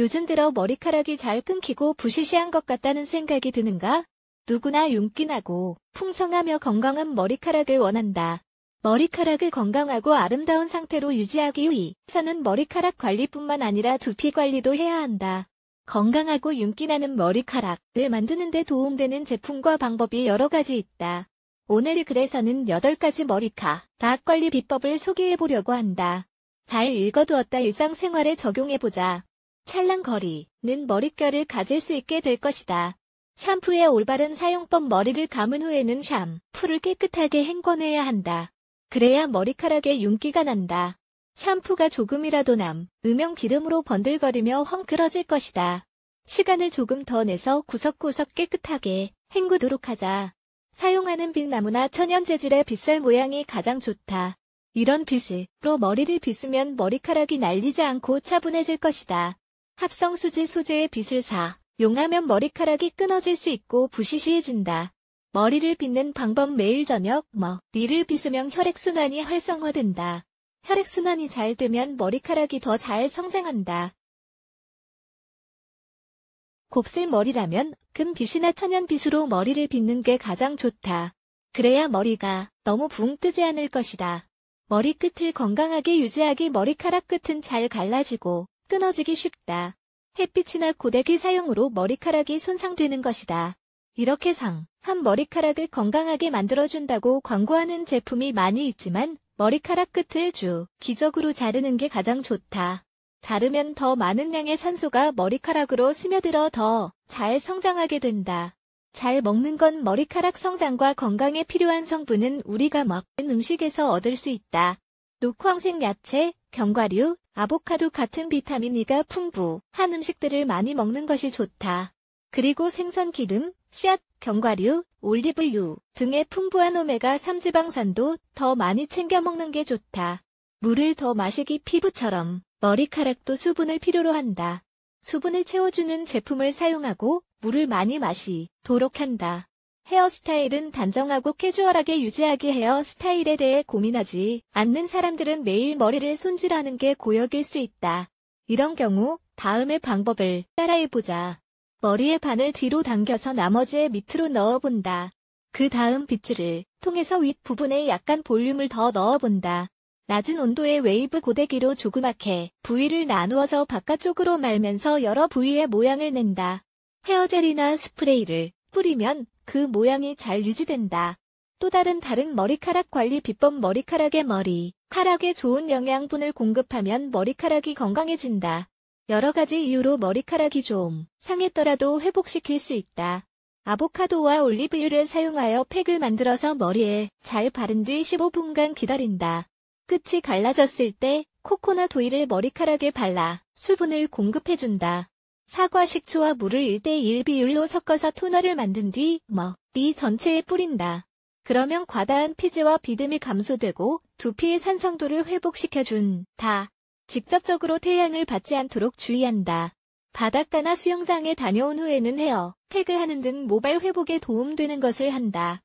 요즘 들어 머리카락이 잘 끊기고 부시시한 것 같다는 생각이 드는가? 누구나 윤기나고 풍성하며 건강한 머리카락을 원한다. 머리카락을 건강하고 아름다운 상태로 유지하기 위해서는 머리카락 관리뿐만 아니라 두피 관리도 해야 한다. 건강하고 윤기나는 머리카락을 만드는 데 도움되는 제품과 방법이 여러 가지 있다. 오늘 글에서는 8가지 머리카락 관리 비법을 소개해보려고 한다. 잘 읽어두었다 일상생활에 적용해보자. 찰랑거리는 머릿결을 가질 수 있게 될 것이다. 샴푸의 올바른 사용법 머리를 감은 후에는 샴푸를 깨끗하게 헹궈내야 한다. 그래야 머리카락에 윤기가 난다. 샴푸가 조금이라도 남, 음영 기름으로 번들거리며 헝클어질 것이다. 시간을 조금 더 내서 구석구석 깨끗하게 헹구도록 하자. 사용하는 빗나무나 천연 재질의 빗살 모양이 가장 좋다. 이런 빗으로 머리를 빗으면 머리카락이 날리지 않고 차분해질 것이다. 합성 수지 소재의 빗을 사 용하면 머리카락이 끊어질 수 있고 부시시해진다. 머리를 빗는 방법 매일 저녁 머리를 빗으면 혈액순환이 활성화된다. 혈액순환이 잘 되면 머리카락이 더 잘 성장한다. 곱슬머리라면 금빗이나 천연빗으로 머리를 빗는 게 가장 좋다. 그래야 머리가 너무 붕 뜨지 않을 것이다. 머리끝을 건강하게 유지하기 머리카락 끝은 잘 갈라지고 끊어지기 쉽다. 햇빛이나 고데기 사용으로 머리카락이 손상되는 것이다. 이렇게 상, 한 머리카락을 건강하게 만들어준다고 광고하는 제품이 많이 있지만 머리카락 끝을 주, 기적으로 자르는 게 가장 좋다. 자르면 더 많은 양의 산소가 머리카락으로 스며들어 더 잘 성장하게 된다. 잘 먹는 건 머리카락 성장과 건강에 필요한 성분은 우리가 먹는 음식에서 얻을 수 있다. 녹황색 야채, 견과류, 아보카도 같은 비타민 E가 풍부한 음식들을 많이 먹는 것이 좋다. 그리고 생선 기름, 씨앗, 견과류, 올리브유 등의 풍부한 오메가3 지방산도 더 많이 챙겨 먹는 게 좋다. 물을 더 마시기 피부처럼 머리카락도 수분을 필요로 한다. 수분을 채워주는 제품을 사용하고 물을 많이 마시도록 한다. 헤어스타일은 단정하고 캐주얼하게 유지하기 헤어 스타일에 대해 고민하지 않는 사람들은 매일 머리를 손질하는 게 고역일 수 있다. 이런 경우 다음의 방법을 따라해보자. 머리의 반을 뒤로 당겨서 나머지의 밑으로 넣어본다. 그 다음 빗줄을 통해서 윗부분에 약간 볼륨을 더 넣어본다. 낮은 온도의 웨이브 고데기로 조그맣게 부위를 나누어서 바깥쪽으로 말면서 여러 부위의 모양을 낸다. 헤어젤이나 스프레이를 뿌리면 그 모양이 잘 유지된다. 또 다른 다른 머리카락 관리 비법 머리카락의 머리, 카락에 좋은 영양분을 공급하면 머리카락이 건강해진다. 여러 가지 이유로 머리카락이 좀 상했더라도 회복시킬 수 있다. 아보카도와 올리브유를 사용하여 팩을 만들어서 머리에 잘 바른 뒤 15분간 기다린다. 끝이 갈라졌을 때 코코넛 오일을 머리카락에 발라 수분을 공급해준다. 사과 식초와 물을 1대1 비율로 섞어서 토너를 만든 뒤 머리 뭐, 전체에 뿌린다. 그러면 과다한 피지와 비듬이 감소되고 두피의 산성도를 회복시켜준다. 직접적으로 태양을 받지 않도록 주의한다. 바닷가나 수영장에 다녀온 후에는 헤어, 팩을 하는 등 모발 회복에 도움되는 것을 한다.